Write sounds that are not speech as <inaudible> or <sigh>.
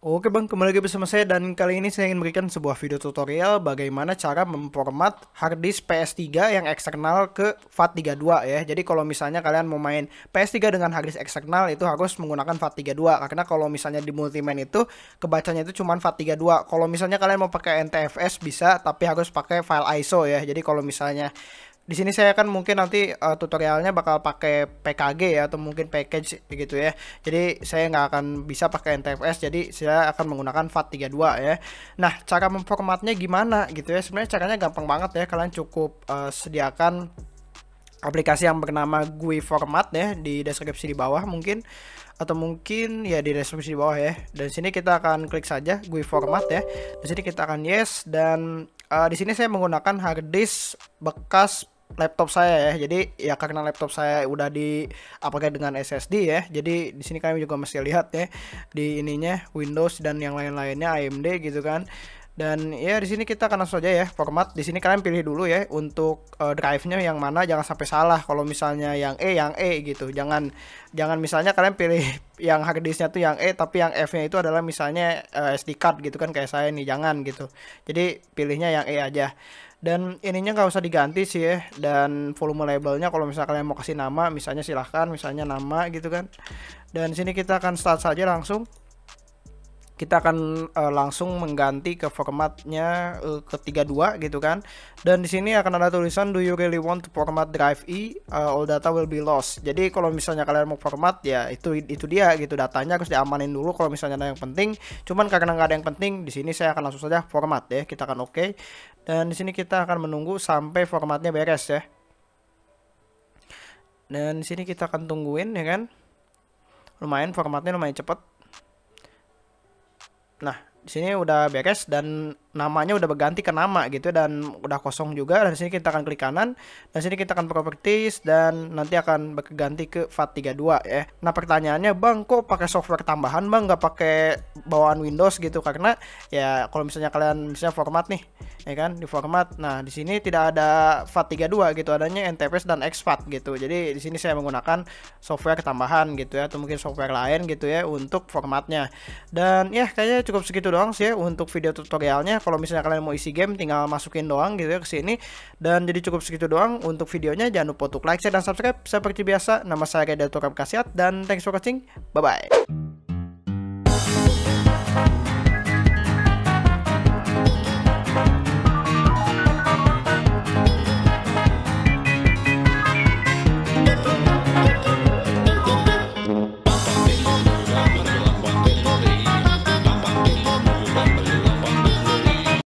Oke bang, kembali lagi bersama saya dan kali ini saya ingin memberikan sebuah video tutorial bagaimana cara memformat harddisk PS3 yang eksternal ke FAT32 ya. Jadi kalau misalnya kalian mau main PS3 dengan harddisk eksternal itu harus menggunakan FAT32 karena kalau misalnya di multiman itu kebacanya itu cuma FAT32. Kalau misalnya kalian mau pakai NTFS bisa tapi harus pakai file ISO ya. Jadi kalau misalnya di sini saya kan mungkin nanti uh, tutorialnya bakal pakai PKG ya atau mungkin package gitu ya. Jadi saya nggak akan bisa pakai NTFS jadi saya akan menggunakan FAT32 ya. Nah, cara memformatnya gimana gitu ya? Sebenarnya caranya gampang banget ya. Kalian cukup uh, sediakan aplikasi yang bernama GUI format ya di deskripsi di bawah mungkin atau mungkin ya di deskripsi di bawah ya. Dan sini kita akan klik saja GUI format ya. Di sini kita akan yes dan uh, di sini saya menggunakan hard disk bekas laptop saya ya. Jadi ya karena laptop saya udah di apakah dengan SSD ya. Jadi di sini kami juga masih lihat ya di ininya Windows dan yang lain-lainnya AMD gitu kan. Dan ya di sini kita akan langsung aja ya format. Di sini kalian pilih dulu ya untuk uh, drive-nya yang mana jangan sampai salah kalau misalnya yang E yang E gitu. Jangan jangan misalnya kalian pilih <laughs> yang hard disk-nya tuh yang E tapi yang F-nya itu adalah misalnya uh, eh, SD card gitu kan kayak saya nih jangan gitu. Jadi pilihnya yang E aja. Dan ininya nggak usah diganti sih ya dan volume labelnya kalau misalnya kalian mau kasih nama misalnya silahkan misalnya nama gitu kan. Dan sini kita akan start saja langsung kita akan uh, langsung mengganti ke formatnya uh, ke 32 gitu kan. Dan di sini akan ada tulisan do you really want to format drive E uh, all data will be lost. Jadi kalau misalnya kalian mau format ya itu itu dia gitu datanya harus diamanin dulu kalau misalnya ada yang penting. Cuman karena nggak ada yang penting di sini saya akan langsung saja format ya. Kita akan oke. Okay. Dan di sini kita akan menunggu sampai formatnya beres ya. Dan di sini kita akan tungguin ya kan. Lumayan formatnya lumayan cepet. Nah, di sini udah beres dan namanya udah berganti ke nama gitu ya, dan udah kosong juga dan di sini kita akan klik kanan dan di sini kita akan properties dan nanti akan berganti ke FAT32 ya. Nah, pertanyaannya Bang, kok pakai software tambahan Bang nggak pakai bawaan Windows gitu karena ya kalau misalnya kalian misalnya format nih ya kan di format nah di sini tidak ada FAT32 gitu adanya NTFS dan XFAT gitu jadi di sini saya menggunakan software tambahan gitu ya atau mungkin software lain gitu ya untuk formatnya dan ya kayaknya cukup segitu doang sih ya untuk video tutorialnya kalau misalnya kalian mau isi game tinggal masukin doang gitu ya ke sini dan jadi cukup segitu doang untuk videonya jangan lupa untuk like share dan subscribe seperti biasa nama saya Redator Kasiat dan thanks for watching bye bye